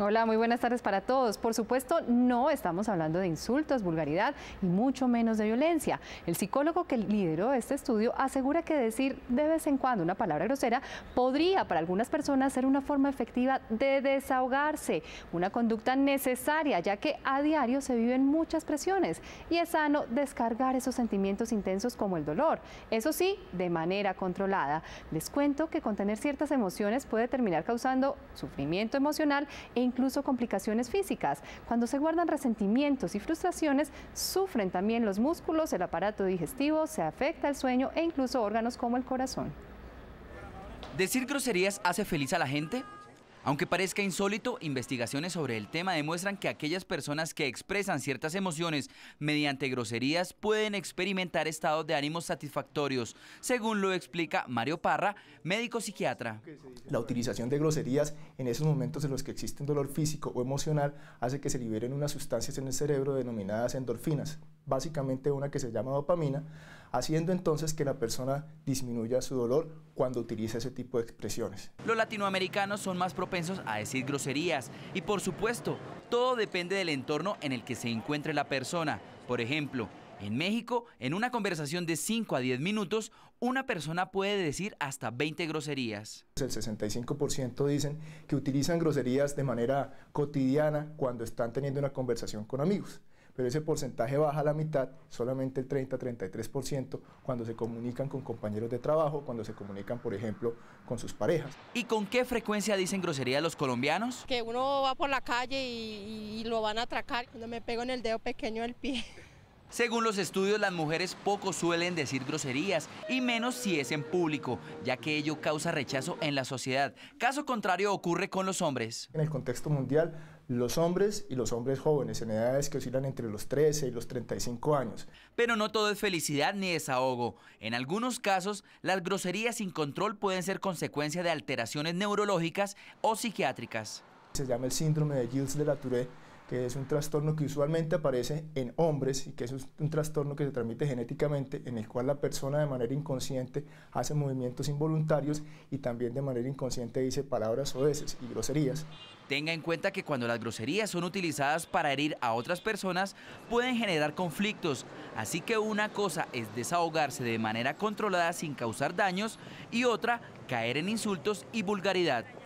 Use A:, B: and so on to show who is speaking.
A: Hola, muy buenas tardes para todos. Por supuesto, no estamos hablando de insultos, vulgaridad y mucho menos de violencia. El psicólogo que lideró este estudio asegura que decir de vez en cuando una palabra grosera podría para algunas personas ser una forma efectiva de desahogarse, una conducta necesaria ya que a diario se viven muchas presiones y es sano descargar esos sentimientos intensos como el dolor, eso sí, de manera controlada. Les cuento que contener ciertas emociones puede terminar causando sufrimiento emocional e incluso complicaciones físicas. Cuando se guardan resentimientos y frustraciones, sufren también los músculos, el aparato digestivo, se afecta el sueño e incluso órganos como el corazón.
B: ¿Decir groserías hace feliz a la gente? Aunque parezca insólito, investigaciones sobre el tema demuestran que aquellas personas que expresan ciertas emociones mediante groserías pueden experimentar estados de ánimos satisfactorios, según lo explica Mario Parra, médico psiquiatra.
C: La utilización de groserías en esos momentos en los que existe un dolor físico o emocional hace que se liberen unas sustancias en el cerebro denominadas endorfinas, básicamente una que se llama dopamina, haciendo entonces que la persona disminuya su dolor cuando utiliza ese tipo de expresiones.
B: Los latinoamericanos son más propensos a decir groserías y por supuesto, todo depende del entorno en el que se encuentre la persona. Por ejemplo, en México, en una conversación de 5 a 10 minutos, una persona puede decir hasta 20 groserías.
C: El 65% dicen que utilizan groserías de manera cotidiana cuando están teniendo una conversación con amigos pero ese porcentaje baja a la mitad, solamente el 30-33% cuando se comunican con compañeros de trabajo, cuando se comunican, por ejemplo, con sus parejas.
B: ¿Y con qué frecuencia dicen grosería los colombianos?
A: Que uno va por la calle y, y lo van a atracar, cuando me pego en el dedo pequeño del pie.
B: Según los estudios, las mujeres poco suelen decir groserías, y menos si es en público, ya que ello causa rechazo en la sociedad. Caso contrario ocurre con los hombres.
C: En el contexto mundial, los hombres y los hombres jóvenes, en edades que oscilan entre los 13 y los 35 años.
B: Pero no todo es felicidad ni desahogo. En algunos casos, las groserías sin control pueden ser consecuencia de alteraciones neurológicas o psiquiátricas.
C: Se llama el síndrome de Gilles de la Tourette que es un trastorno que usualmente aparece en hombres y que es un trastorno que se transmite genéticamente, en el cual la persona de manera inconsciente hace movimientos involuntarios y también de manera inconsciente dice palabras oeces y groserías.
B: Tenga en cuenta que cuando las groserías son utilizadas para herir a otras personas, pueden generar conflictos, así que una cosa es desahogarse de manera controlada sin causar daños y otra caer en insultos y vulgaridad.